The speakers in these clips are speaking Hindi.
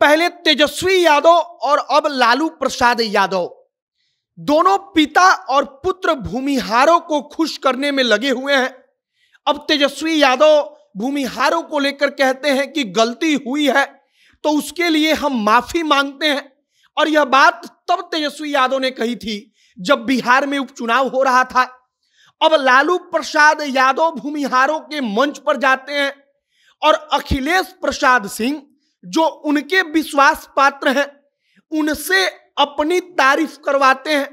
पहले तेजस्वी यादव और अब लालू प्रसाद यादव दोनों पिता और पुत्र भूमिहारों को खुश करने में लगे हुए हैं अब तेजस्वी यादव भूमिहारों को लेकर कहते हैं कि गलती हुई है तो उसके लिए हम माफी मांगते हैं और यह बात तब तेजस्वी यादव ने कही थी जब बिहार में उपचुनाव हो रहा था अब लालू प्रसाद यादव भूमिहारों के मंच पर जाते हैं और अखिलेश प्रसाद सिंह जो उनके विश्वास पात्र हैं उनसे अपनी तारीफ करवाते हैं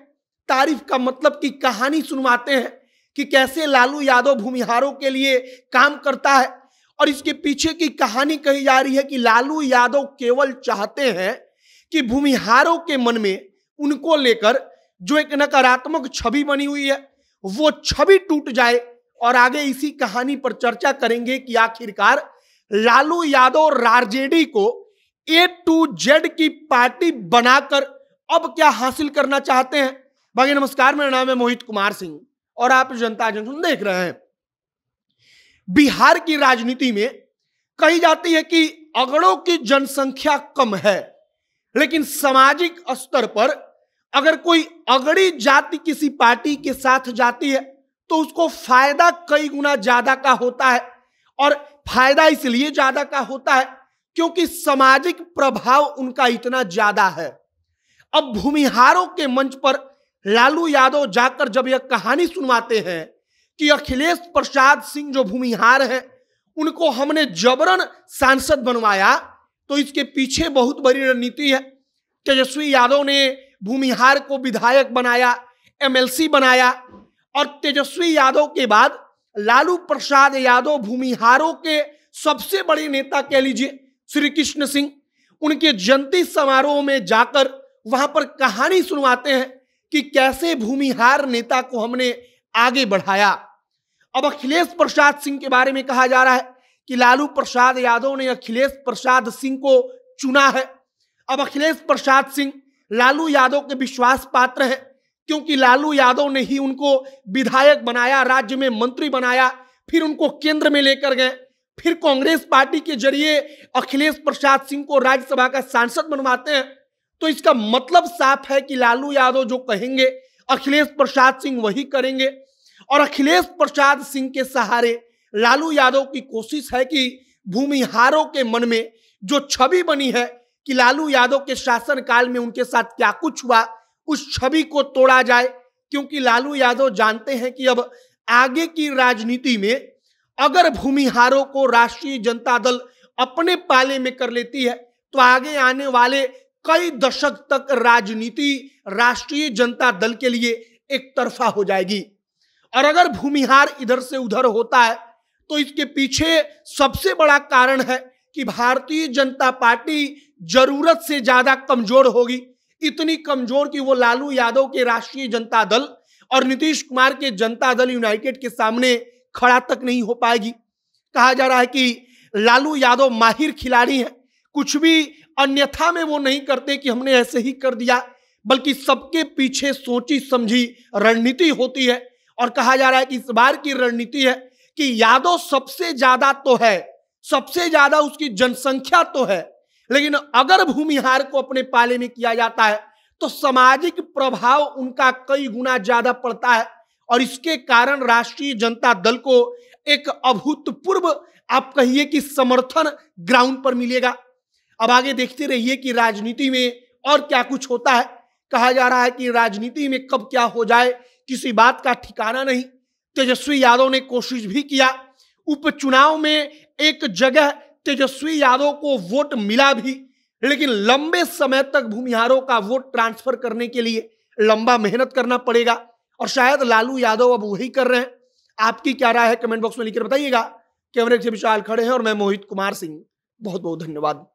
तारीफ का मतलब कि कहानी सुनवाते हैं कि कैसे लालू यादव भूमिहारों के लिए काम करता है और इसके पीछे की कहानी कही जा रही है कि लालू यादव केवल चाहते हैं कि भूमिहारों के मन में उनको लेकर जो एक नकारात्मक छवि बनी हुई है वो छवि टूट जाए और आगे इसी कहानी पर चर्चा करेंगे कि आखिरकार लालू यादव राजेडी को ए टू जेड की पार्टी बनाकर अब क्या हासिल करना चाहते हैं बाकी नमस्कार मेरा नाम है मोहित कुमार सिंह और आप जनता जनसुन देख रहे हैं बिहार की राजनीति में कही जाती है कि अगड़ों की जनसंख्या कम है लेकिन सामाजिक स्तर पर अगर कोई अगड़ी जाति किसी पार्टी के साथ जाती है तो उसको फायदा कई गुना ज्यादा का होता है और फायदा इसलिए ज्यादा का होता है क्योंकि सामाजिक प्रभाव उनका इतना ज्यादा है अब भूमिहारों के मंच पर लालू यादव जाकर जब यह कहानी सुनवाते हैं कि अखिलेश प्रसाद सिंह जो भूमिहार हैं उनको हमने जबरन सांसद बनवाया तो इसके पीछे बहुत बड़ी रणनीति है तेजस्वी यादव ने भूमिहार को विधायक बनाया एमएलसी बनाया और तेजस्वी यादव के बाद लालू प्रसाद यादव भूमिहारों के सबसे बड़े नेता कह लीजिए श्री कृष्ण सिंह उनके जयंती समारोह में जाकर वहां पर कहानी सुनवाते हैं कि कैसे भूमिहार नेता को हमने आगे बढ़ाया अब अखिलेश प्रसाद सिंह के बारे में कहा जा रहा है कि लालू प्रसाद यादव ने अखिलेश प्रसाद सिंह को चुना है अब अखिलेश प्रसाद सिंह लालू यादव के विश्वास पात्र हैं क्योंकि लालू यादव ने ही उनको विधायक बनाया राज्य में मंत्री बनाया फिर उनको केंद्र में लेकर गए फिर कांग्रेस पार्टी के जरिए अखिलेश प्रसाद सिंह को राज्यसभा का सांसद बनवाते हैं तो इसका मतलब साफ है कि लालू यादव जो कहेंगे अखिलेश प्रसाद सिंह वही करेंगे और अखिलेश प्रसाद सिंह के सहारे लालू यादव की कोशिश है कि भूमिहारों के मन में जो छवि बनी है कि लालू यादव के शासनकाल में उनके साथ क्या कुछ हुआ उस छवि को तोड़ा जाए क्योंकि लालू यादव जानते हैं कि अब आगे की राजनीति में अगर भूमिहारों को राष्ट्रीय जनता दल अपने पाले में कर लेती है तो आगे आने वाले कई दशक तक राजनीति राष्ट्रीय जनता दल के लिए एक तरफा हो जाएगी और अगर भूमिहार इधर से उधर होता है तो इसके पीछे सबसे बड़ा कारण है कि भारतीय जनता पार्टी जरूरत से ज्यादा कमजोर होगी इतनी कमजोर कि वो लालू यादव के राष्ट्रीय जनता दल और नीतीश कुमार के जनता दल यूनाइटेड के सामने खड़ा तक नहीं हो पाएगी कहा जा रहा है कि लालू यादव माहिर खिलाड़ी हैं कुछ भी अन्यथा में वो नहीं करते कि हमने ऐसे ही कर दिया बल्कि सबके पीछे सोची समझी रणनीति होती है और कहा जा रहा है कि इस बार की रणनीति है कि यादव सबसे ज्यादा तो है सबसे ज्यादा उसकी जनसंख्या तो है लेकिन अगर भूमिहार को अपने पाले में किया जाता है तो सामाजिक प्रभाव उनका कई गुना ज्यादा पड़ता है और इसके कारण राष्ट्रीय जनता दल को एक अभूतपूर्व आप कहिए कि समर्थन ग्राउंड पर मिलेगा अब आगे देखते रहिए कि राजनीति में और क्या कुछ होता है कहा जा रहा है कि राजनीति में कब क्या हो जाए किसी बात का ठिकाना नहीं तेजस्वी यादव ने कोशिश भी किया उपचुनाव में एक जगह तेजस्वी यादव को वोट मिला भी लेकिन लंबे समय तक भूमिहारों का वोट ट्रांसफर करने के लिए लंबा मेहनत करना पड़ेगा और शायद लालू यादव अब वही कर रहे हैं आपकी क्या राय है कमेंट बॉक्स में लिखकर बताइएगा कैमरे से विशाल खड़े हैं और मैं मोहित कुमार सिंह बहुत बहुत धन्यवाद